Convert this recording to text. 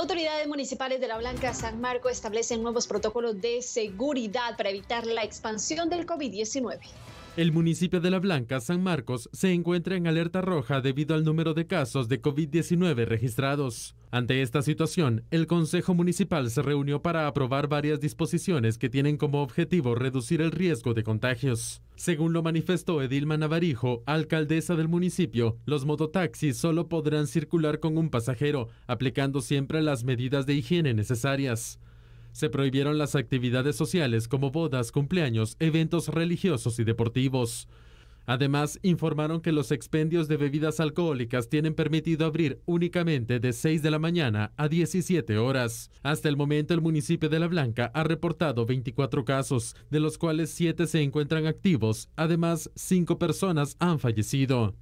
Autoridades municipales de La Blanca San Marco establecen nuevos protocolos de seguridad para evitar la expansión del COVID-19. El municipio de La Blanca, San Marcos, se encuentra en alerta roja debido al número de casos de COVID-19 registrados. Ante esta situación, el Consejo Municipal se reunió para aprobar varias disposiciones que tienen como objetivo reducir el riesgo de contagios. Según lo manifestó Edilma Navarijo, alcaldesa del municipio, los mototaxis solo podrán circular con un pasajero, aplicando siempre las medidas de higiene necesarias. Se prohibieron las actividades sociales como bodas, cumpleaños, eventos religiosos y deportivos. Además, informaron que los expendios de bebidas alcohólicas tienen permitido abrir únicamente de 6 de la mañana a 17 horas. Hasta el momento, el municipio de La Blanca ha reportado 24 casos, de los cuales 7 se encuentran activos. Además, 5 personas han fallecido.